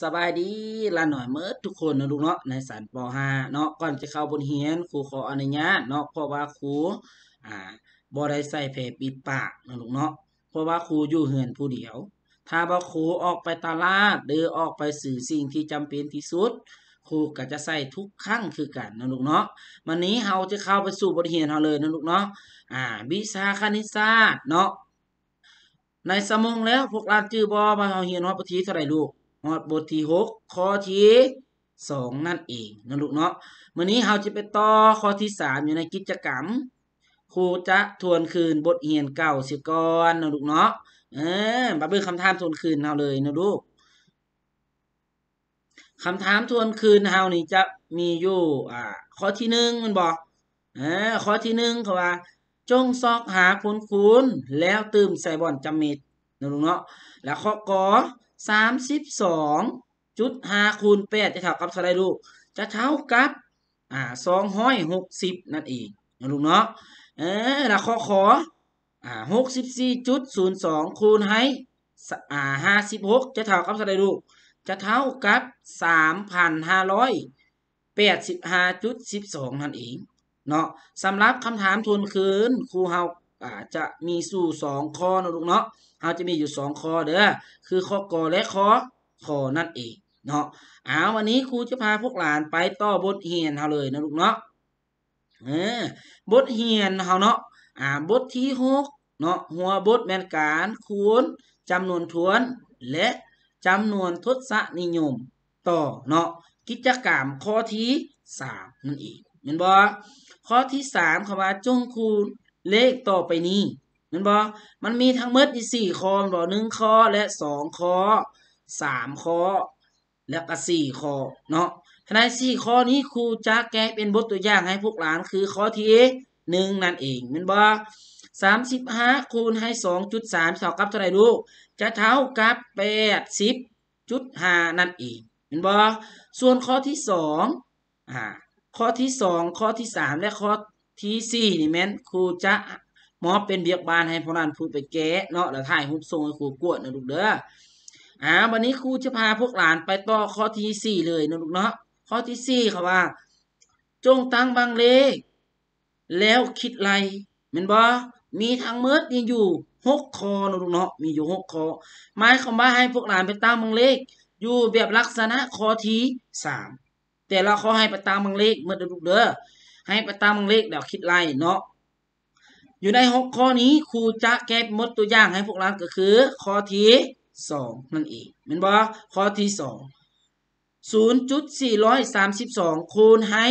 สบายดีลาหน่อยเมื่อทุกคนนะลูกเนาะในสารปอหาเนาะก่อนจะเข้าบนเฮียน ครูขออนุญาตเนาะเพราะว่าครูอ่าบอได้ใส่แผลปิดปากนะลูกเนาะเพราะว่าครูอยู่เฮือนผู้เดียว ถ้าบ่ครูออกไปตลาดหรือออกไปสื่อสิ่งที่จำเป็นที่สุด ครูก็จะใส่ทุกครั้งคือกันนะลูกเนาะวันนี้เราจะเข้าไปสู่บทเรียนเราเลยนะลูกเนาะอ่า วิชาคณิตศาสตร์เนาะในสมองแล้วพวกเราจือบอมาเราเรียนว่าปฏิเท่าไรลูกฮอดบทที่หก ข้อที่สองนั่นเองนะลูกเนาะวันนี้เราจะไปต่อข้อที่สามอยู่ในกิจกรรมครูจะทวนคืนบทเรียนเก่าสิก่อนนะลูกเนาะ เออบับเบิ้ลคำถามทวนคืนเราเลยนะลูกคำถามทวนคืนเรานี่จะมีอยู่ อ่าข้อที่หนึ่งมันบอก เออข้อที่หนึ่งเขาว่า จงซอกหาคุณคุณแล้วตื่มใส่บ่อนจำมิดนะลูกเนาะแล้วข้อกอสามสิบสองจุดห้าคูณแปดจะเท่ากับเท่าไรลูก จะเท่ากับ อ่าสองห้อยหกสิบนั่นเองนะลูกเนาะเออละขอขออ่าหกสิบสี่จุดศูนย์สองคูณให้อ่าห้าสิบหกจะเท่ากับเท่าไรลูกจะเท่ากับสามพันห้าร้อยแปดสิบห้าจุดสิบสองนั่นเอง เนาะสำหรับคำถามทวนคืนครูเฮาอาจจะมีสู่สองข้อนะลูกเนาะเราจะมีอยู่สองคอเด้อคือคอกอและคอคอนั่นเองเนาะเอาวันนี้ครูจะพาพวกหลานไปต่อบทเฮียนเฮาเลยนะลูกเนาะเออบทเฮียนเฮาเนาะอ่าบทที่หกเนาะหัวบทแมนการคูณจำนวนทวน และจำนวนทศนิยมต่อเนาะกิจกรรมข้อที่สามนั่นเองเห็นบกข้อที่สามคำว่า จงคูณเลขต่อไปนี้มันบอมันมีทั้งหมดอีสี่คอมบอหนึ่งคอและสองคอสามคอและก็สี่คอเนาะทนายสี่ข้อนี้ครูจะแก้เป็นบทตัวอย่างให้พวกหลานคือข้อที่หนึ่งนั่นเองมันบอสามสิบห้าคูณให้สองจุดสามเท่ากับเท่าไหร่ลูกจะเท่ากับแปดสิบจุดห้านั่นเองมันบอส่วนข้อที่สองอ่าข้อที่สองข้อที่สามและข้อที่สี่นี่แม่นครูจะมอบเป็นเบียกบานให้พนันพูดไปแกะเนาะแล้วถ่ายหุบทรงให้ครูกวดนะลูกเด้ออ่าวันนี้ครูจะพาพวกหลานไปต่อข้อที่สี่เลยนะลูกเนาะข้อที่สี่คขาว่า จงตั้งบางเลขแล้วคิดไรเหมอนบอมีทางเม่ดนี่อยู่หกคอนะลูกเนาะมีอยู่หกคอหมายความว่าให้พวกหลานไปตั้งบางเลข อยู่แบบลักษณะข้อที่สามแต่เราขอให้ไปตั้งบางเลขเมื่อลูกเด้อให้ไปตั้งบางเลขแล้วคิดไรเนาะอยู่ในหกข้อนี้ครูจะแก้หมดตัวอย่างให้พวกเราก็คือข้อที่สองนั่นเองมันบอกข้อที่สอง0.432 คูณให้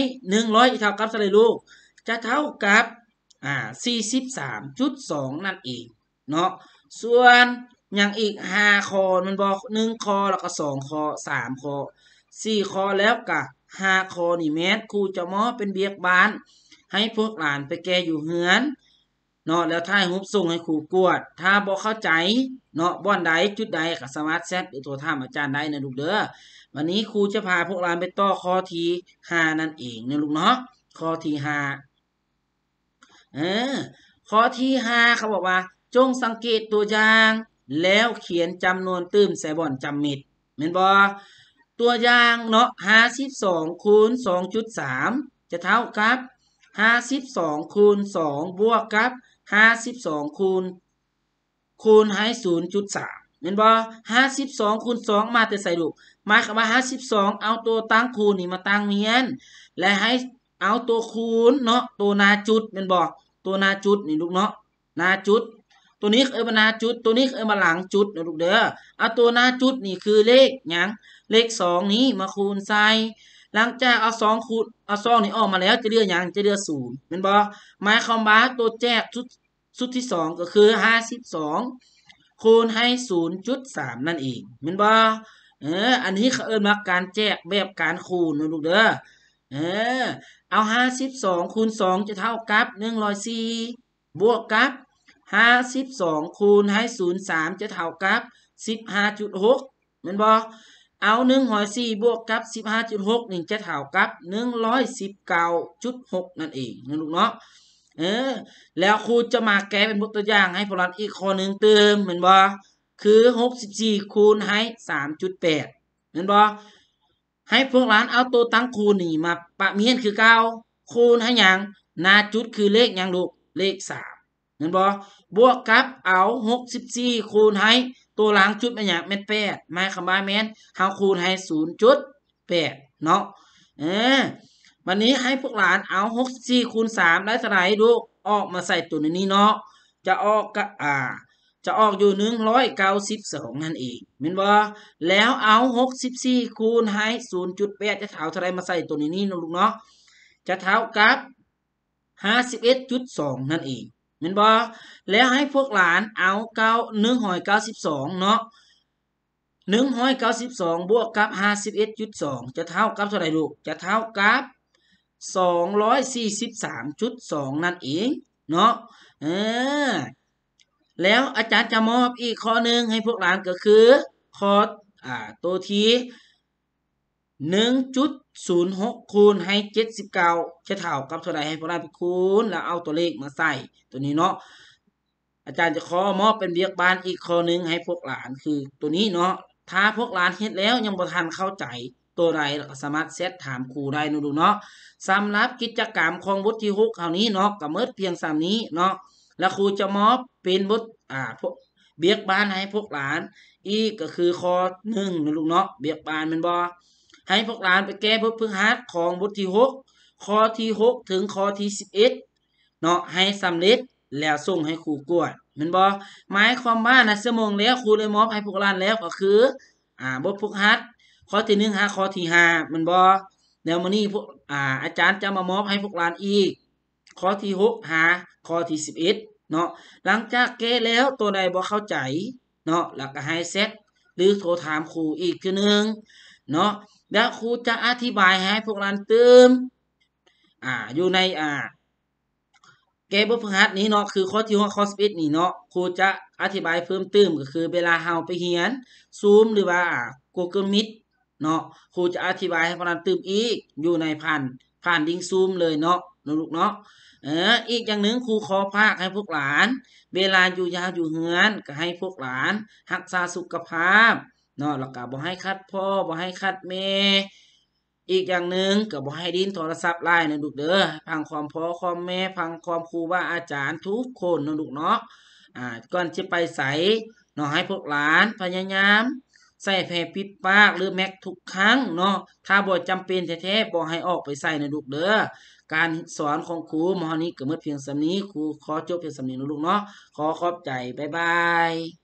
100 เท่ากับเท่าไรลูก จะเท่ากับอ่า43.2 นั่นเองเนาะส่วนอย่างอีก 5คอมันบอก 1คอแล้วก็2คอ3คอ4คอแล้วก็5คอนี่แมสครูจะมอเป็นเบียกบานให้พวกหลานไปแก้อยู่เหือนเนาะแล้วถ้าฮุบส่งให้ครูกวด ถ้าบกเข้าใจเนาะบ่อนใด จุดใดกับสมารทแซดหรือโทรถามอาจารย์ได้นะลูกเด้อวันนี้ครูจะพาพวกเราไปต่อข้อที่านั่นเองนะลูกเนาะข้อที่าเออข้อที่าเขาบอกว่า จงสังเกตตัวอย่าง แล้วเขียนจำนวนตื้มใส่บ่อนจำมิดเมนบอตัวอย่างเนาะห้าสสิบองคูณสองจุดสามจะเท่ากับห้าสสิบองคูณสองบวกกับห้าสิบสองคูณคูณให้ศูนย์จุดสามเห็นบ่ห้าสิบสองคูณสองมาแต่ใส่ลูกหมายความว่าห้าสิบสองเอาตัวตั้งคูณนี่มาตั้งเมียน และให้เอาตัวคูณเนาะตัวนาจุดเป็นบอกตัวนาจุดนี่ลูกเนาะนาจุดตัวนี้เออมานาจุดตัวนี้เออมาหลังจุดนะลูกเด้อเอาตัวนาจุดนี่คือเลขยังเลขสองนี้มาคูณใส่หลังจากเอาสองคูณเอาสองนี่ออกมาแล้วจะเรียอยังจะเรียกศูนย์เป็นบอกหมายความว่าตัวแจกชุดสุดที่สองก็คือห้าสิบสองคูณให้ศูนย์จุดสามนั่นเองมันบ่เอออันนี้เขาเอิ้นมาการแจกแบบการคูณนะลูกเด้อเออเอาห้าสิบสองคูณสองจะเท่ากับหนึ่งร้อยสี่บวกกับห้าสิบสองคูณให้ศูนย์สามจะเท่ากับสิบห้าจุดหกมันบ่เอาหนึ่งร้อยสี่บวกกับสิบห้าจุดหกหนึ่งจะเท่ากับหนึ่งร้อยสิบเก้าจุดหกนั่นเองนะลูกเนาะเออ แล้วครูจะมาแก้เป็นบทตัวอย่างให้พลันอีกข้อหนึ่งเติมเหมือนบ่คือหกสิบี่คูณให้สามจุดแปดเหมือนบ่ให้พวกร้านเอาตัวตั้งคูณนี่มาปะเมียนคือเก้าคูณให้ยัางนาจุดคือเลขยัางลูกเลขสามเหอนบ่บวกกับเอาหกสิบี่คูณให้ตัวหลังจุดเป็นอย่างเม็ดแปดไม่คำว่าเม็ดเอาคูณให้ศูนย์จุดแปดเนาะเออวันนี้ให้พวกหลานเอาหกสี่คูณสามได้เท่าไลร์ดูออกมาใส่ตัวนี้เนาะจะออกก็อ่าจะออกอยู่หนึ่งร้อยเก้าสิบสองนั่นเองเห็นบ่แล้วเอาหกสิบสี่คูณให้ศูนย์จุดแปดจะเท่าเท่าไรมาใส่ตัวนี้นีะลูกเนาะจะเท่ากับห้าสิบเอ็ดจุดสองนั่นเองเห็นบ่แล้วให้พวกหลานเอาเก้าหนึ่งหอยเก้าสิบสองเนาะหนึ่งหอยเก้าสิบสองบวกกับห้าสิบเอ็ดจุดสองจะเท่ากับเท่าไรลูกจะเท่ากับ243.2นั่นเอง เนาะเออแล้วอาจารย์จะมอบอีกข้อหนึ่งให้พวกหลานก็คือข้ออ่า ตัวที1.06คูณให้79จะเท่ากับเท่าใดให้พวกหลานไปคูณ แล้วเอาตัวเลขมาใส่ ตัวนี้เนาะอาจารย์จะขอมอบเป็นเบียกบานอีกข้อหนึ่งให้พวกหลานคือ ตัวนี้เนาะถ้าพวกหลานเห็นแล้วยังบ่ทันเข้าใจตัวไดสามารถเซตถามครูได้นูดูเนาะสำหรับกิจกรรมของบทที่หกเท่านี้เนาะกับเมิดเพียงสามนี้เนาะ แล้วครูจะมอบเป็นบทอ่าพวกเบียกบานให้พวกหลาน อีกก็คือคอหนึ่งนูดูเนาะเบียกบานมันบอให้พวกหลานไปแก้บทพึงฮาร์ดของบทที่หก คอที่หกถึงคอที่สิบเอ็ดเนาะ ให้สำเร็จแล้วส่งให้ครูกวดมันบอหมายความว่านะสมองแล้วครูเลยมอบให้พวกหลานแล้วก็คืออ่าบทพุกฮาร์ดข้อที่หนึ่งฮะข้อที่ห้ามันบอแนวมันนี่พวกอ่าอาจารย์จะมามอบให้พวกลานอีก ข้อที่หกฮะข้อที่สิบเอ็ดเนาะหลังจากแก้แล้วตัวใดบอเข้าใจเนาะแล้วก็ให้เซ็ตหรือโทรถามครูอีกทีหนึ่งเนาะแล้วครูจะอธิบายให้พวกลานเติมอ่าอยู่ในอ่าเกบพหัสนี้เนาะคือข้อที่หัาข้อสิบเอ็ดนี่เนาะครูจะอธิบายเพิ่มเติมก็คือเวลาเฮาไปเฮียนซูม หรือว่า Google Meet เนาะครูจะอธิบายให้พนันตืมอีกอยู่ในผ่าน ผ่านดิงซูมเลยเนาะลูกเนาะ เอออีกอย่างหนึ่งครูขอภาคให้พวกหลาน เวลาอยู่ยาอยู่เฮือนก็ให้พวกหลานหักษาสุขภาพเนาะแล้วก็บกให้คัดพ่อบกให้คัดแม่ อีกอย่างหนึ่งก็บอกให้ดินโทรศัพท์ไลน์นะลูกเด้อพังความพ่อความแม่พังความครูว่าอาจารย์ทุกคนนะลูกเนาะอ่าก่อนจะไปใสเนาะให้พวกหลานพยายามใส่แผลปิดปาก หรือแม็กทุกครั้งเนาะถ้าบ่จำเป็นแท้ๆบ่ให้ออกไปใส่ในลูกเด้อ การสอนของครูมอนี้ก็เมื่อเพียงสำนี้ครูขอจบเพียงสำนี้นะลูกเนาะ ขอขอบใจ บ๊ายบาย